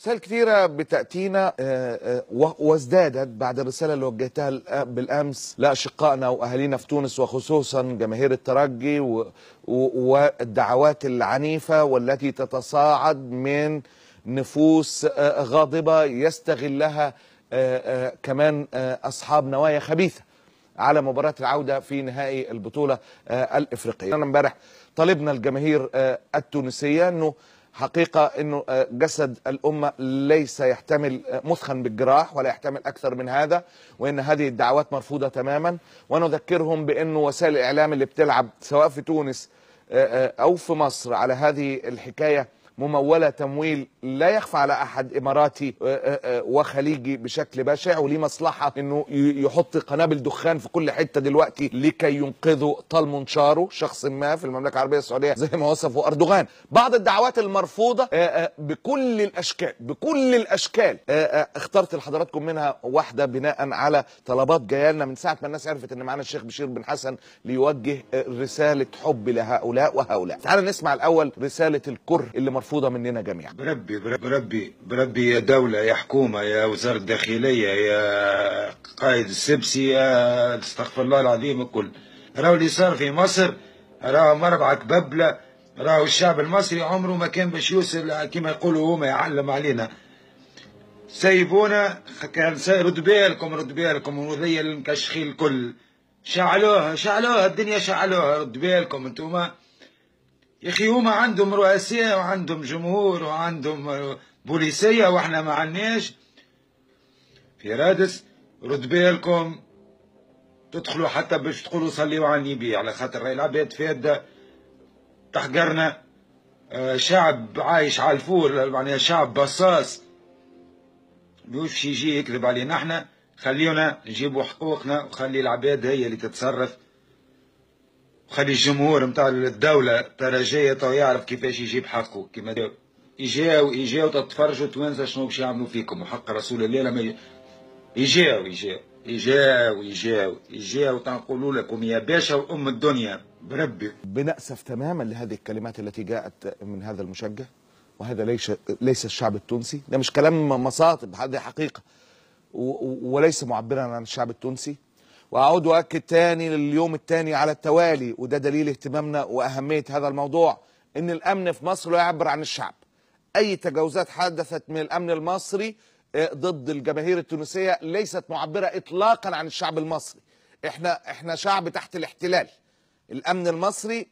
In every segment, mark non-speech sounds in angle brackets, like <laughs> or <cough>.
رسائل كثيرة بتأتينا آه، آه، وازدادت بعد الرسالة اللي وجهتها بالأمس لأشقائنا وأهالينا في تونس وخصوصا جماهير الترجي والدعوات العنيفة والتي تتصاعد من نفوس آه، غاضبة يستغلها كمان أصحاب نوايا خبيثة على مباراة العودة في نهائي البطولة الإفريقية أنا امبارح طالبنا الجماهير التونسية أنه حقيقة أنه آه، جسد الأمة ليس يحتمل آه، مثخا بالجراح ولا يحتمل أكثر من هذا وأن هذه الدعوات مرفوضة تماما ونذكرهم بأن وسائل الإعلام اللي بتلعب سواء في تونس آه، أو في مصر على هذه الحكاية ممولة تمويل لا يخفى على أحد إماراتي آه، آه، آه، وخليجي بشكل بشع وليه مصلحة أنه يحط قنابل دخان في كل حتة دلوقتي لكي ينقذوا طالمونشارو شخص ما في المملكة العربية السعودية زي ما وصفه أردوغان بعض الدعوات المرفوضة بكل الأشكال بكل الأشكال اخترت لحضراتكم منها واحدة بناء على طلبات جايالنا من ساعة ما الناس عرفت أن معانا الشيخ بشير بن حسن ليوجه رسالة حب لهؤلاء وهؤلاء تعال نسمع الأول رسالة الكره اللي مرفوضة مرفوضه مننا جميعا بربي بربي بربي يا دوله يا حكومه يا وزاره الداخليه يا قائد السبسي يا استغفر الله العظيم الكل راهو اللي صار في مصر راهو مربعك ببله راهو الشعب المصري عمره ما كان باش يوصل كما يقولوا هما يعلم علينا سيبونا كان ردوا بالكم ردوا بالكم وذي المكشخين الكل شعلوها شعلوها الدنيا شعلوها ردوا بالكم انتوما يا اخي هما عندهم رؤساء وعندهم جمهور وعندهم بوليسيه واحنا ما عندناش في رادس رد بالكم تدخلوا حتى باش تقولوا صليوا على النبي على خاطر العباد فاده تحقرنا آه، شعب عايش على الفور معناها شعب بصاص باش يجي يكذب علينا احنا خليونا نجيبوا حقوقنا وخلي العباد هي اللي تتصرف وخلي الجمهور نتاع الدوله الترجيه تو يعرف كيفاش يجيب حقه كيما يجاو يجاو تتفرجوا توانسه شنو باش يعملوا فيكم وحق رسول الله لما يجاو يجاو يجاو يجاو يجاو تنقولوا لكم يا باشا وام الدنيا بربي بنأسف تماما لهذه الكلمات التي جاءت من هذا المشجع وهذا ليس ليس الشعب التونسي ده مش كلام مصاطب هذه حقيقه وليس معبرا عن الشعب التونسي واعود واكد تاني لليوم التاني على التوالي وده دليل اهتمامنا واهميه هذا الموضوع ان الامن في مصر لا يعبر عن الشعب اي تجاوزات حدثت من الامن المصري آه، ضد الجماهير التونسيه ليست معبره اطلاقا عن الشعب المصري احنا احنا شعب تحت الاحتلال الأمن المصري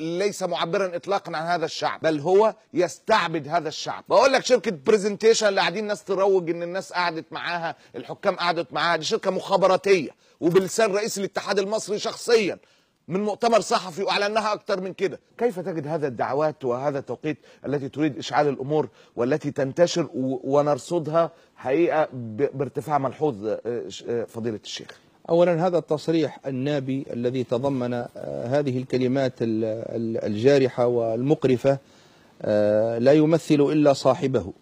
ليس معبرا إطلاقا عن هذا الشعب بل هو يستعبد هذا الشعب بقول لك شركة برزنتيشن اللي قاعدين ناس تروج إن الناس قعدت معاها الحكام قعدت معاها دي شركة مخابراتية وبلسان رئيس الاتحاد المصري شخصيا من مؤتمر صحفي واعلنها اكثر من كده كيف تجد هذا الدعوات وهذا التوقيت التي تريد اشعال الامور والتي تنتشر ونرصدها حقيقه بارتفاع ملحوظ آه، آه، فضيله الشيخ أولا هذا التصريح النابي الذي تضمن آه، هذه الكلمات الجارحة والمقرفة آه، لا يمثل إلا صاحبه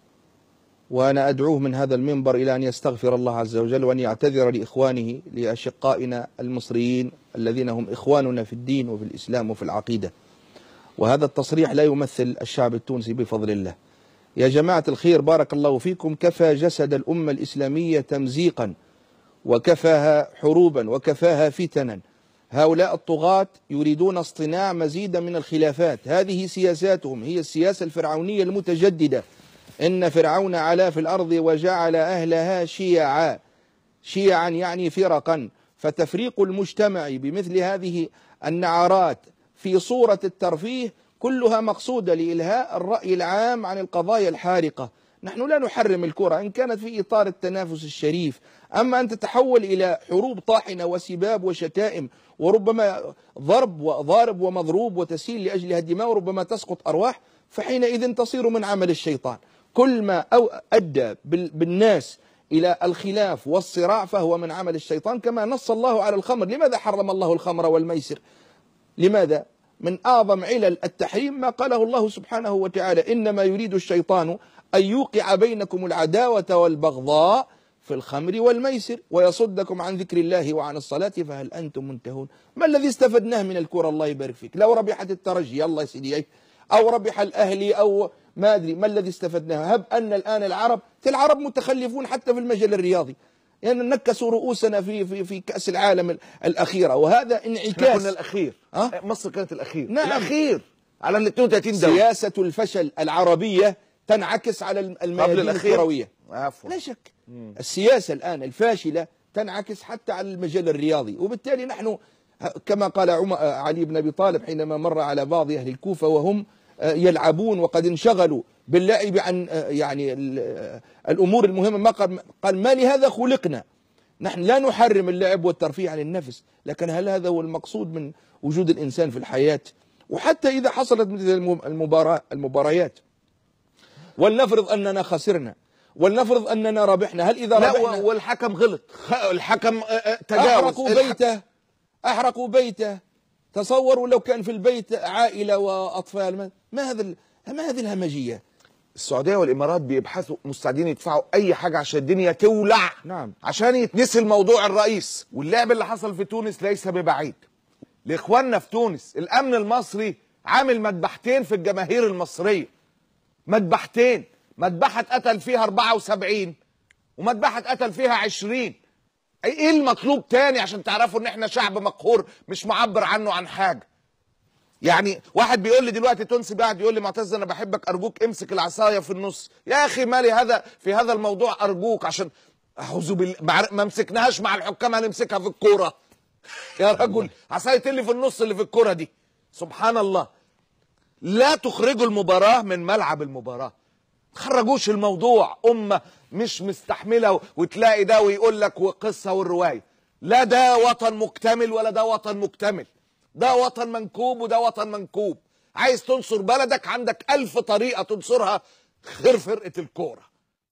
وأنا أدعوه من هذا المنبر إلى أن يستغفر الله عز وجل وأن يعتذر لإخوانه لأشقائنا المصريين الذين هم إخواننا في الدين وفي الإسلام وفي العقيدة وهذا التصريح لا يمثل الشعب التونسي بفضل الله يا جماعة الخير بارك الله فيكم كفى جسد الأمة الإسلامية تمزيقاً وكفاها حروبا وكفاها فتنا هؤلاء الطغاة يريدون اصطناع مزيدا من الخلافات هذه سياساتهم هي السياسة الفرعونية المتجددة إن فرعون علا في الأرض وجعل أهلها شيعا شيعا يعني فرقا فتفريق المجتمع بمثل هذه النعارات في صورة الترفيه كلها مقصودة لإلهاء الرأي العام عن القضايا الحارقة نحن لا نحرم الكرة إن كانت في إطار التنافس الشريف أما أن تتحول إلى حروب طاحنة وسباب وشتائم وربما ضرب وضارب ومضروب وتسيل لأجلها الدماء وربما تسقط أرواح فحينئذ تصير من عمل الشيطان كل ما أو أدى بالناس إلى الخلاف والصراع فهو من عمل الشيطان كما نص الله على الخمر لماذا حرم الله الخمر والميسر لماذا من أعظم علل التحريم ما قاله الله سبحانه وتعالى إنما يريد الشيطان أن يوقع بينكم العداوة والبغضاء في الخمر والميسر ويصدكم عن ذكر الله وعن الصلاة فهل أنتم منتهون ما الذي استفدناه من الكرة الله يبارك فيك لو ربحت الترجي الله سيدي أو ربح الأهلي أو ما أدري ما الذي استفدناه هب أن الآن العرب العرب متخلفون حتى في المجال الرياضي يعني نكسوا رؤوسنا في في في كأس العالم الأخيرة وهذا انعكاس كنا الأخير أه؟ مصر كانت الأخير نعم الأخير على ال 32 دولة سياسة الفشل العربية تنعكس على الميادين الكروية عفوا لا شك مم. السياسة الآن الفاشلة تنعكس حتى على المجال الرياضي وبالتالي نحن كما قال آه، علي بن أبي طالب حينما مر على بعض أهل الكوفة وهم آه، يلعبون وقد انشغلوا باللعب عن آه، يعني آه، الامور المهمه ما قال قال ما لهذا خلقنا نحن لا نحرم اللعب والترفيه عن النفس لكن هل هذا هو المقصود من وجود الانسان في الحياه وحتى اذا حصلت مثل المباراه المباريات ولنفرض اننا خسرنا ولنفرض اننا ربحنا هل اذا لا ربحنا والحكم غلط الحكم تجاوز احرقوا بيته احرقوا بيته تصوروا لو كان في البيت عائلة وأطفال ما, ما هذا ما هذه الهمجية السعودية والإمارات بيبحثوا مستعدين يدفعوا أي حاجة عشان الدنيا تولع نعم عشان يتنسي الموضوع الرئيس واللعب اللي حصل في تونس ليس ببعيد لإخواننا في تونس الأمن المصري عامل مذبحتين في الجماهير المصرية مذبحتين مذبحة اتقتل فيها 74 ومذبحة اتقتل فيها 20 إيه-, ايه المطلوب تاني عشان تعرفوا ان احنا شعب مقهور مش معبر عنه عن حاجه يعني واحد بيقول لي دلوقتي تونسي بعد يقول لي معتز انا بحبك ارجوك امسك العصايه في النص يا اخي مالي هذا في هذا الموضوع ارجوك عشان اعوذ بالله ما مسكناهاش مع الحكام هنمسكها في الكوره <laughs> يا رجل عصايه إيه اللي في النص اللي في الكوره دي سبحان الله لا تخرجوا المباراه من ملعب المباراه ما تخرجوش الموضوع امه مش مستحمله وتلاقي ده ويقول لك وقصه والروايه لا ده وطن مكتمل ولا ده وطن مكتمل ده وطن منكوب وده وطن منكوب عايز تنصر بلدك عندك ألف طريقة تنصرها غير فرقة الكورة